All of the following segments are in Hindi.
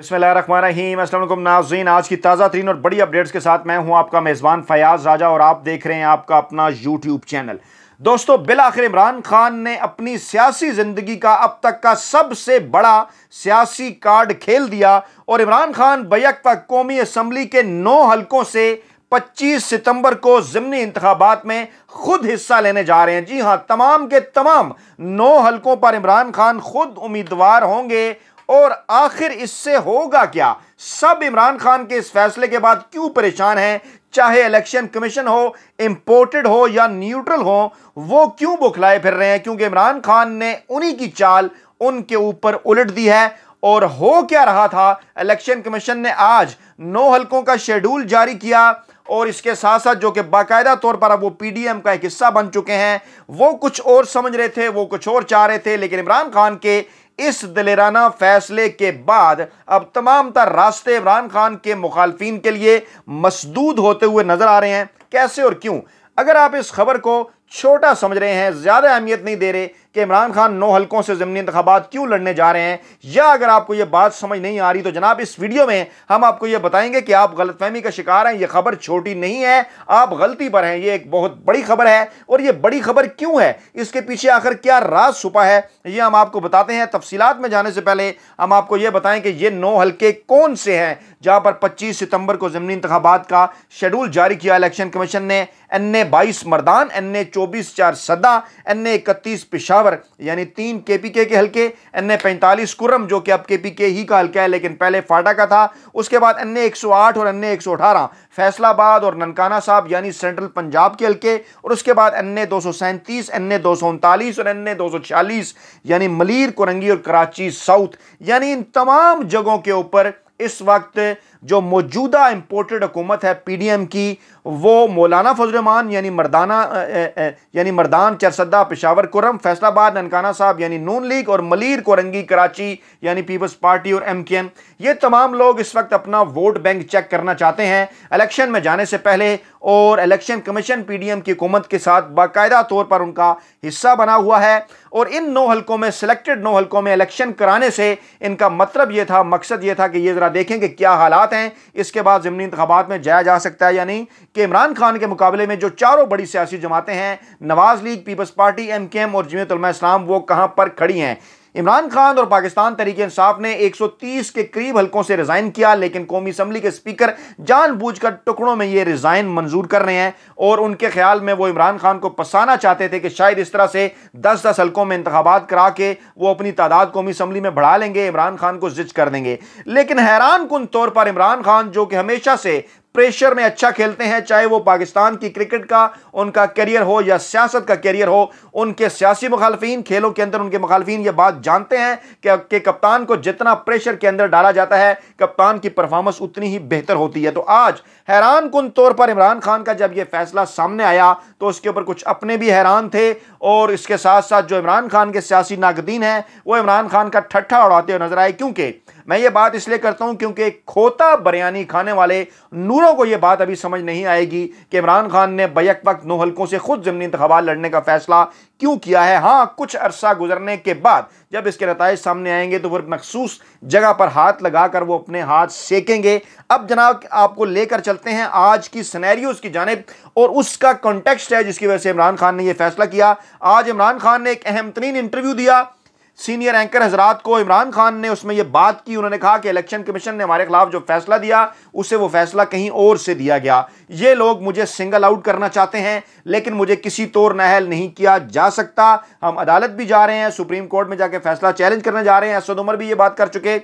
बसमिल नाजीन आज की ताज़ा तरीन और बड़ी अपडेट्स के साथ मैं हूं आपका मेज़बान फयाज राजा और आप देख रहे हैं आपका अपना यूट्यूब चैनल दोस्तों बिल आखिर इमरान खान ने अपनी सियासी ज़िंदगी का अब तक का सबसे बड़ा सियासी कार्ड खेल दिया और इमरान खान बैक तक कौमी असम्बली के नौ हलकों से 25 सितंबर को ज़मनी इंतबात में खुद हिस्सा लेने जा रहे हैं जी हाँ तमाम के तमाम नौ हलकों पर इमरान खान खुद उम्मीदवार होंगे और आखिर इससे होगा क्या सब इमरान खान के इस फैसले के बाद क्यों परेशान हैं चाहे इलेक्शन कमीशन हो इम्पोर्टेड हो या न्यूट्रल हो वो क्यों बुखलाए फिर रहे हैं क्योंकि इमरान खान ने उन्हीं की चाल उनके ऊपर उलट दी है और हो क्या रहा था इलेक्शन कमीशन ने आज नौ हलकों का शेड्यूल जारी किया और इसके साथ साथ जो कि बाकायदा तौर पर अब वो पीडीएम का एक हिस्सा बन चुके हैं वो कुछ और समझ रहे थे वो कुछ और चाह रहे थे लेकिन इमरान खान के इस दिलेराना फैसले के बाद अब तमाम तर रास्ते इमरान खान के मुखालफी के लिए मसदूद होते हुए नजर आ रहे हैं कैसे और क्यों अगर आप इस खबर को छोटा समझ रहे हैं ज़्यादा अहमियत नहीं दे रहे कि इमरान खान नौ हलकों से ज़मनी इंतबात क्यों लड़ने जा रहे हैं या अगर आपको यह बात समझ नहीं आ रही तो जनाब इस वीडियो में हम आपको यह बताएंगे कि आप गलतफहमी का शिकार हैं यह खबर छोटी नहीं है आप गलती पर हैं ये एक बहुत बड़ी खबर है और यह बड़ी खबर क्यों है इसके पीछे आखिर क्या राज छुपा है यह हम आपको बताते हैं तफसीत में जाने से पहले हम आपको यह बताएं कि ये नौ हल्के कौन से हैं जहाँ पर पच्चीस सितंबर को ज़मनी इंतबात का शेड्यूल जारी किया इलेक्शन कमीशन ने एन ए बाईस मरदान एन ए चौबीस चार सदा एन ए इकतीस पिशावर यानी तीन के पी के के हल्के एन ए पैंतालीस कुरम जो कि अब के पी के ही का हल्का है लेकिन पहले फाटा का था उसके बाद एन ए एक सौ आठ और एन ए एक सौ अठारह फैसलाबाद और ननकाना साहब यानी सेंट्रल पंजाब के हल्के और उसके बाद एन ए दो सौ सैंतीस एन ए दो सौ उनतालीस और एन ए दो सौ छियालीस यानी मलिर कोरंगी और कराची साउथ यानी इन तमाम जगहों के ऊपर इस वक्त जो मौजूदा इम्पोर्टेड हुकूमत है पी डी एम की वो मौलाना फजलमान यानी मर्दाना यानी मरदान चरसदा पेशावर कुरम फैसलाबाद ननकाना साहब यानी नून लीग और मलिर कोरंगी कराची यानी पीपल्स पार्टी और एम के एम ये तमाम लोग इस वक्त अपना वोट बैंक चेक करना चाहते हैं इलेक्शन में जाने से पहले और election commission P D M की हुकूमत के साथ बाकायदा तौर पर उनका हिस्सा बना हुआ है और इन नौ हल्कों में सिलेक्टेड नौ हलकों में इलेक्शन कराने से इनका मतलब ये था मकसद ये था कि ये ज़रा देखें कि क्या हालात इंतबात हैं इसके बाद ज़मनी इंतबात में जाया जा सकता है या नहीं कि इमरान खान के मुकाबले में जो चारों बड़ी सियासी जमातें हैं Nawaz League Peoples Party M Q M और जमीत इस्लाम वो कहाँ पर खड़ी हैं इमरान खान और पाकिस्तान तरीके इंसाफ ने 130 के करीब हलकों से रिजाइन किया लेकिन कौमी असम्बली के स्पीकर जानबूझकर टुकड़ों में ये रिजाइन मंजूर कर रहे हैं और उनके ख्याल में वो इमरान खान को पसाना चाहते थे कि शायद इस तरह से दस दस हलकों में इंतबात करा के वो अपनी तादाद कौमी असम्बली में बढ़ा लेंगे इमरान खान को जिज कर देंगे लेकिन हैरान कन तौर पर इमरान खान जो कि हमेशा से प्रेशर में अच्छा खेलते हैं चाहे वो पाकिस्तान की क्रिकेट का उनका करियर हो या सियासत का करियर हो उनके सियासी मुखालफन खेलों के अंदर उनके मुखालफन ये बात जानते हैं कि, के कप्तान को जितना प्रेशर के अंदर डाला जाता है कप्तान की परफॉर्मेंस उतनी ही बेहतर होती है तो आज हैरान कन तौर पर इमरान खान का जब यह फैसला सामने आया तो उसके ऊपर कुछ अपने भी हैरान थे और इसके साथ साथ जो इमरान खान के सियासी नागदीन हैं वो इमरान खान का ठट्ठा उड़ाते हुए नजर आए क्योंकि मैं ये बात इसलिए करता हूं क्योंकि खोता बरयानी खाने वाले नूरों को यह बात अभी समझ नहीं आएगी कि इमरान खान ने बैक वक्त नौ हल्कों से खुद ज़मनी इंतबात लड़ने का फैसला क्यों किया है हाँ कुछ अरसा गुजरने के बाद जब इसके नतज सामने आएंगे तो फिर मखसूस जगह पर हाथ लगा कर वो अपने हाथ सेकेंगे अब जनाब आपको लेकर चलते हैं आज की सनेरियोज़ की जानब और उसका कॉन्टेक्स्ट है जिसकी वजह से इमरान खान ने यह फैसला किया आज इमरान खान ने एक अहम तरीन इंटरव्यू दिया सीनियर एंकर हजरात को इमरान खान ने उसमें यह बात की उन्होंने कहा कि इलेक्शन कमीशन ने हमारे खिलाफ जो फैसला दिया उसे वो फैसला कहीं और से दिया गया ये लोग मुझे सिंगल आउट करना चाहते हैं लेकिन मुझे किसी तौर नहल नहीं किया जा सकता हम अदालत भी जा रहे हैं सुप्रीम कोर्ट में जाके फैसला चैलेंज करने जा रहे हैं असद उमर भी ये बात कर चुके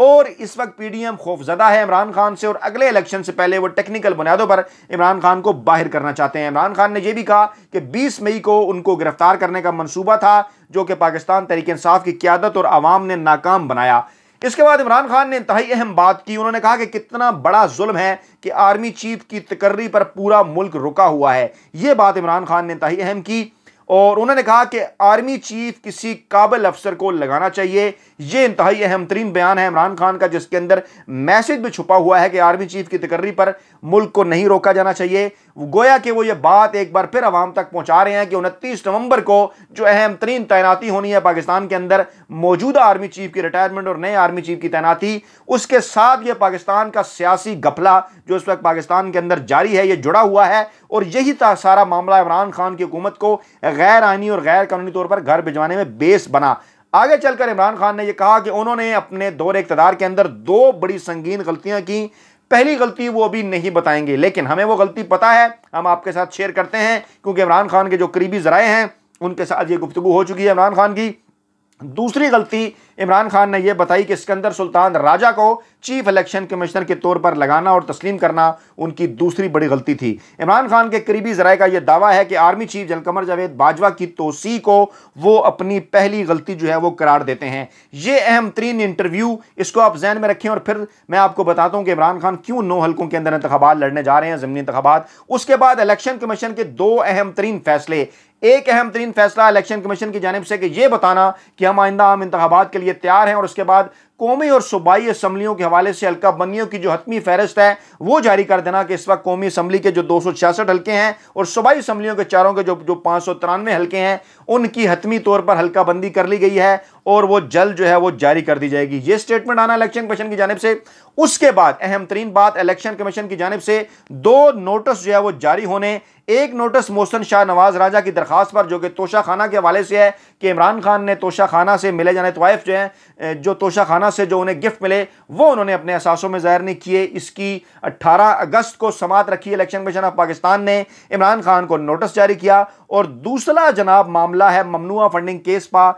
और इस वक्त पीडीएम खौफजदा है इमरान खान से और अगले इलेक्शन से पहले वो टेक्निकल बुनियादों पर इमरान खान को बाहर करना चाहते हैं इमरान खान ने यह भी कहा कि 20 मई को उनको गिरफ्तार करने का मनसूबा था जो कि पाकिस्तान तरीके इंसाफ की क्यादत और आवाम ने नाकाम बनाया इसके बाद इमरान खान ने इंतहाई अहम बात की उन्होंने कहा कि कितना बड़ा जुल्म है कि आर्मी चीफ की तकर्री पर पूरा मुल्क रुका हुआ है ये बात इमरान खान ने इंतहाई अहम की और उन्होंने कहा कि आर्मी चीफ किसी काबिल अफसर को लगाना चाहिए यह इंतहाई अहम तरीन बयान है इमरान खान का जिसके अंदर मैसेज भी छुपा हुआ है कि आर्मी चीफ की तकर्री पर मुल्क को नहीं रोका जाना चाहिए गोया कि वो ये बात एक बार फिर आवाम तक पहुँचा रहे हैं कि उनतीस नवंबर को जो अहम तरीन तैनाती होनी है पाकिस्तान के अंदर मौजूदा आर्मी चीफ की रिटायरमेंट और नए आर्मी चीफ की तैनाती उसके साथ ये पाकिस्तान का सियासी गफला जो इस वक्त पाकिस्तान के अंदर जारी है ये जुड़ा हुआ है और यही सारा मामला इमरान खान की हुकूमत को गैर आइनी और गैर कानूनी तौर पर घर भिजवाने में बेस बना आगे चलकर इमरान खान ने यह कहा कि उन्होंने अपने दौर इकतदार के अंदर दो बड़ी संगीन गलतियां की पहली गलती वो अभी नहीं बताएंगे लेकिन हमें वो गलती पता है हम आपके साथ शेयर करते हैं क्योंकि इमरान खान के जो करीबी जराए हैं उनके साथ ये गुफ्तु हो चुकी है इमरान खान की दूसरी गलती इमरान खान ने यह बताई कि सिकंदर सुल्तान राजा को चीफ इलेक्शन कमिश्नर के तौर पर लगाना और तस्लीम करना उनकी दूसरी बड़ी गलती थी इमरान खान के करीबी जराये का यह दावा है कि आर्मी चीफ जलकमर जावेद बाजवा की तोसी को वो अपनी पहली गलती जो है वो करार देते हैं ये अहम तरीन इंटरव्यू इसको आप जहन में रखें और फिर मैं आपको बताता हूँ कि इमरान खान क्यों नौ हल्कों के अंदर इंतबात लड़ने जा रहे हैं ज़मनी इंतबात उसके बाद इलेक्शन कमीशन के दो अहम तरीन फैसले एक अहम तरीन फैसला इलेक्शन कमीशन की जानब से कि यह बताना कि हम आइंदा आम इंतबात के लिए तैयार हैं और उसके बाद कौमी और सूबाई असम्बलियों के हवाले से हल्का बनियों की जो हतमी फहरस्त है वो जारी कर देना कि इस वक्त कौमी असम्बली के जो दो सौ छियासठ हल्के हैं और सूबाई असम्बलियों के चारों के जो जो पाँच सौ तिरानवे हल्के हैं उनकी हतमी तौर पर हल्का बंदी कर ली गई है और वो जल्द जो है वो जारी कर दी जाएगी ये स्टेटमेंट आना इलेक्शन कमीशन की जानब से उसके बाद अहम तरीन बात इलेक्शन कमीशन की जानब से दो नोटिस जो है वो जारी होने एक नोटिस मोहसन शाह नवाज राजा की दरखास्त पर जो कि तोशा खाना के हवाले से है कि इमरान खान ने तोशा खाना से मिले जाने तवाइफ तो जो है जो तोशा खाना खुदावंदाना से जो उन्हें गिफ्ट मिले वो उन्होंने अपने असासों में ज़ाहिर नहीं किए इसकी 18 अगस्त को समात रखी इलेक्शन कमीशन ऑफ पाकिस्तान ने इमरान खान को नोटिस जारी किया और दूसरा जनाब मामला है ममनुआ फंडिंग केस पा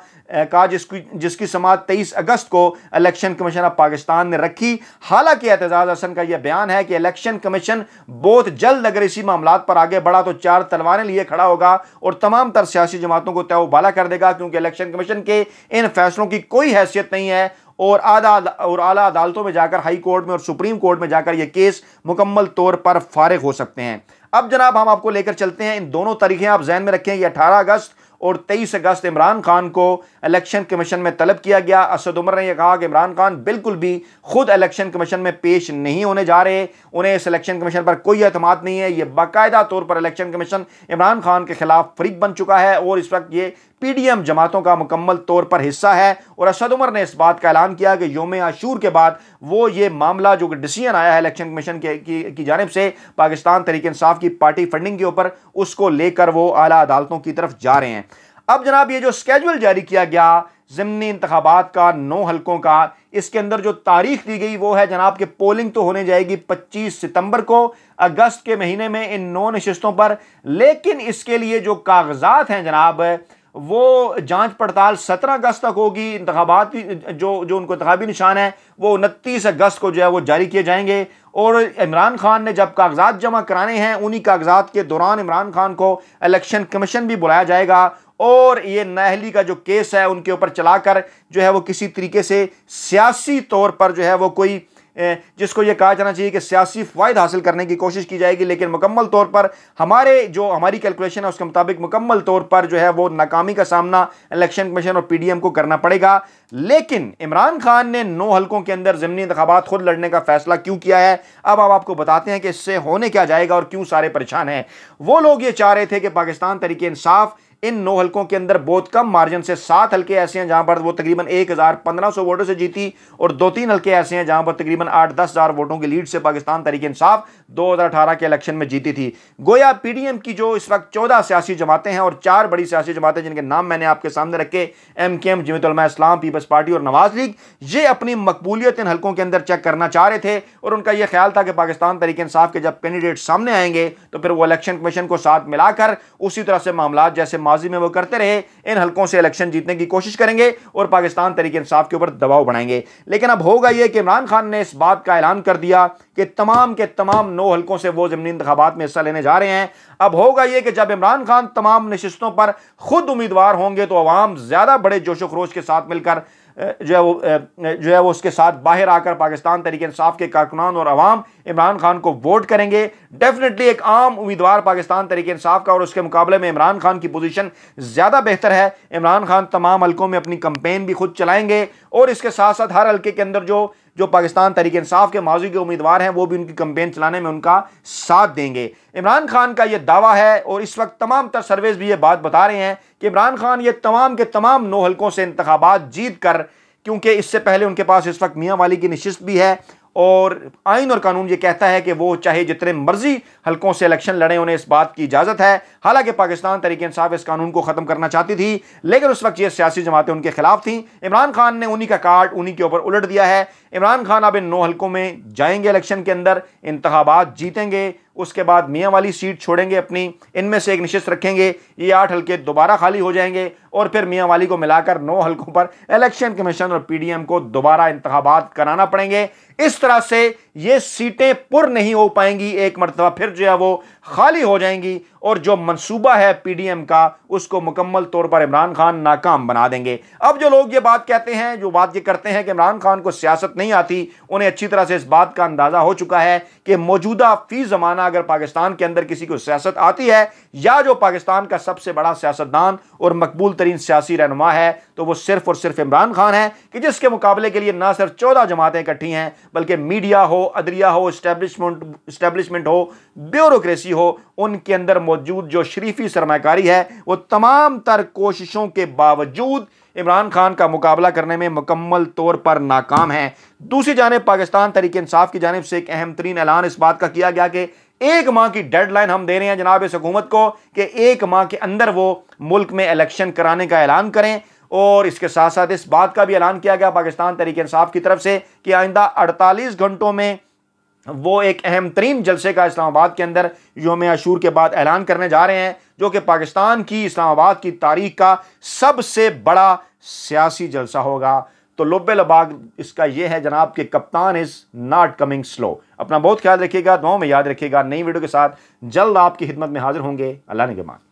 का जिसकी जिसकी समात तेईस अगस्त को इलेक्शन कमीशन ऑफ पाकिस्तान ने रखी हालांकि एतजाज हसन का यह बयान है कि इलेक्शन कमीशन बहुत जल्द अगर इसी मामला पर आगे बढ़ा तो चार तलवारें लिए खड़ा होगा और तमाम तर सियासी जमातों को तय उबाला कर देगा क्योंकि इलेक्शन कमीशन के इन फैसलों की कोई हैसियत नहीं है और आधा और आला अदालतों में जाकर हाई कोर्ट में और सुप्रीम कोर्ट में जाकर ये केस मुकम्मल तौर पर फारग हो सकते हैं अब जनाब हम आपको लेकर चलते हैं इन दोनों तरीक़े आप जहन में रखें ये अठारह अगस्त और 23 अगस्त इमरान खान को इलेक्शन कमीशन में तलब किया गया असद उमर ने यह कहा कि इमरान खान बिल्कुल भी खुद इलेक्शन कमीशन में पेश नहीं होने जा रहे उन्हें इस इलेक्शन कमीशन पर कोई अहतम नहीं है ये बाकायदा तौर पर इलेक्शन कमीशन इमरान खान के खिलाफ फ्रिक बन चुका है और इस वक्त ये पीडीएम जमातों का मुकम्मल तौर पर हिस्सा है और असद उमर ने इस बात का ऐलान किया कि योम आशूर के बाद वो ये मामला जो डिसीजन आया है इलेक्शन कमीशन के की, की जानब से पाकिस्तान तरीके इंसाफ की पार्टी फंडिंग के ऊपर उसको लेकर वो आला अदालतों की तरफ जा रहे हैं अब जनाब ये जो स्केजल जारी किया गया ज़मनी इंतबात का नौ हलकों का इसके अंदर जो तारीख दी गई वो है जनाब के पोलिंग तो होने जाएगी 25 सितंबर को अगस्त के महीने में इन नौ नशस्तों पर लेकिन इसके लिए जो कागजात हैं जनाब वो जांच पड़ताल सत्रह अगस्त तक होगी इंतबात जो जो उनको इंतबी निशान है वो उनतीस अगस्त को जो है वो जारी किए जाएंगे और इमरान खान ने जब कागजात जमा कराने हैं उन्हीं कागजात के दौरान इमरान खान को इलेक्शन कमीशन भी बुलाया जाएगा और ये नहली का जो केस है उनके ऊपर चलाकर जो है वो किसी तरीके से सियासी तौर पर जो है वो कोई जिसको ये कहा जाना चाहिए कि सियासी फ़ायद हासिल करने की कोशिश की जाएगी लेकिन मुकम्मल तौर पर हमारे जो हमारी कैलकुलेशन है उसके मुताबिक मुकम्मल तौर पर जो है वो नाकामी का सामना इलेक्शन कमीशन और पीडीएम को करना पड़ेगा लेकिन इमरान खान ने नौ हलकों के अंदर ज़मीनी इंतबात खुद लड़ने का फैसला क्यों किया है अब आप आपको बताते हैं कि इससे होने क्या जाएगा और क्यों सारे परेशान हैं वो लोग ये चाह रहे थे कि पाकिस्तान तरीके इंसाफ इन नौ हल्कों के अंदर बहुत कम मार्जिन से सात हल्के ऐसे हैं जहां पर वो तकरीबन एक हज़ार पंद्रह सौ वोटों से जीती और दो तीन हल्के ऐसे हैं जहां पर तकरीबन आठ दस हज़ार वोटों की लीड से पाकिस्तान तरीके इंसाफ दो हज़ार अठारह के इलेक्शन में जीती थी गोया पी डी एम की जो इस वक्त चौदह सियासी जमातें हैं और चार बड़ी सियासी जमातें जिनके नाम मैंने आपके सामने रखे M Q M Jamiat Ulema Islam Peoples Party और नवाज लीग ये अपनी मकबूलियत इन हल्कों के अंदर चेक करना चाह रहे थे और उनका यह ख्याल था कि पाकिस्तान तरीके इंसाफ के जब कैंडिडेट सामने आएंगे तो फिर वो इलेक्शन कमीशन को साथ मिलाकर उसी तरह से मामला जैसे माजी में वो करते रहे इन हलकों से इलेक्शन जीतने की कोशिश करेंगे और पाकिस्तान तरीके इंसाफ के ऊपर दबाव बनाएंगे लेकिन अब होगा यह कि इमरान खान ने इस बात का ऐलान कर दिया कि तमाम के तमाम नौ हलकों से वो ज़मनी इंतबात में हिस्सा लेने जा रहे हैं अब होगा यह कि जब इमरान खान तमाम नशस्तों पर खुद उम्मीदवार होंगे तो आवाम ज़्यादा बड़े जोशो खरोश के साथ मिलकर जो है वो जो है वो उसके साथ बाहर आकर पाकिस्तान तरीके इंसाफ के कारकुनान और आवाम इमरान खान को वोट करेंगे डेफिनेटली एक आम उम्मीदवार पाकिस्तान तरीके इंसाफ का और उसके मुकाबले में इमरान खान की पोजीशन ज़्यादा बेहतर है इमरान खान तमाम हलकों में अपनी कंपेन भी खुद चलाएंगे और इसके साथ साथ हर हल्के के अंदर जो जो पाकिस्तान तरीके इंसाफ के माजी के उम्मीदवार हैं वो भी उनकी कंपेन चलाने में उनका साथ देंगे इमरान खान का ये दावा है और इस वक्त तमाम तर सर्वेज भी ये बात बता रहे हैं कि इमरान खान ये तमाम के तमाम नौ हल्कों से इंतबात जीत कर क्योंकि इससे पहले उनके पास इस वक्त मियाँ वाली की नशस्त भी है और आइन और कानून ये कहता है कि वो चाहे जितने मर्जी हलकों से इलेक्शन लड़ें उन्हें इस बात की इजाज़त है हालांकि पाकिस्तान तरीके इंसाफ इस कानून को ख़त्म करना चाहती थी लेकिन उस वक्त ये सियासी जमातें उनके खिलाफ थीं इमरान खान ने उन्हीं का कार्ड उन्हीं के ऊपर उलट दिया है इमरान खान अब इन नौ हलकों में जाएंगे इलेक्शन के अंदर इंतबात जीतेंगे उसके बाद मियाँ वाली सीट छोड़ेंगे अपनी इनमें से एक निश्चित रखेंगे ये आठ हल्के दोबारा खाली हो जाएंगे और फिर मियाँ वाली को मिलाकर नौ हल्कों पर इलेक्शन कमीशन और पीडीएम को दोबारा इंतबात कराना पड़ेंगे इस तरह से ये सीटें पुर नहीं हो पाएंगी एक मरतबा फिर जो है वो खाली हो जाएंगी और जो मनसूबा है पीडीएम का उसको मुकम्मल तौर पर इमरान खान नाकाम बना देंगे अब जो लोग ये बात कहते हैं जो बात ये करते हैं कि इमरान खान को सियासत नहीं आती उन्हें अच्छी तरह से इस बात का अंदाज़ा हो चुका है कि मौजूदा फी ज़माना अगर पाकिस्तान के अंदर किसी को सियासत आती है या जो पाकिस्तान का सबसे बड़ा सियासतदान और मकबूल तरीन सियासी रहनुमा है तो वो सिर्फ और सिर्फ इमरान खान है कि जिसके मुकाबले के लिए ना सिर्फ चौदह जमातें इकट्ठी हैं बल्कि मीडिया हो अदरिया हो इस्टेबलिशमेंट इस्टेबलिशमेंट हो ब्यूरोसी हो उनके अंदर मौजूद जो शरीफी सरमाकारी है वो तमाम तर कोशिशों के बावजूद इमरान खान का मुकाबला करने में मुकम्मल तौर पर नाकाम है दूसरी जानब पाकिस्तान तरीके इंसाफ की जानब से एक अहम तरीन ऐलान इस बात का किया गया कि एक माह की डेडलाइन हम दे रहे हैं जनाब इस हुकूमत को कि एक माह के अंदर वो मुल्क में इलेक्शन कराने का ऐलान करें और इसके साथ साथ इस बात का भी ऐलान किया गया पाकिस्तान तहरीक इंसाफ की तरफ से कि आइंदा अड़तालीस घंटों में वो एक अहम तरीन जलसे का इस्लामाबाद के अंदर योम अशूर के बाद ऐलान करने जा रहे हैं जो कि पाकिस्तान की इस्लामाबाद की तारीख का सबसे बड़ा सियासी जलसा होगा तो लोबे लबाग इसका ये है जनाब कि कप्तान इज़ नॉट कमिंग स्लो अपना बहुत ख्याल रखिएगा दुआओं में याद रखिएगा नई वीडियो के साथ जल्द आपकी खिदमत में हाजिर होंगे अल्लाह ने के मान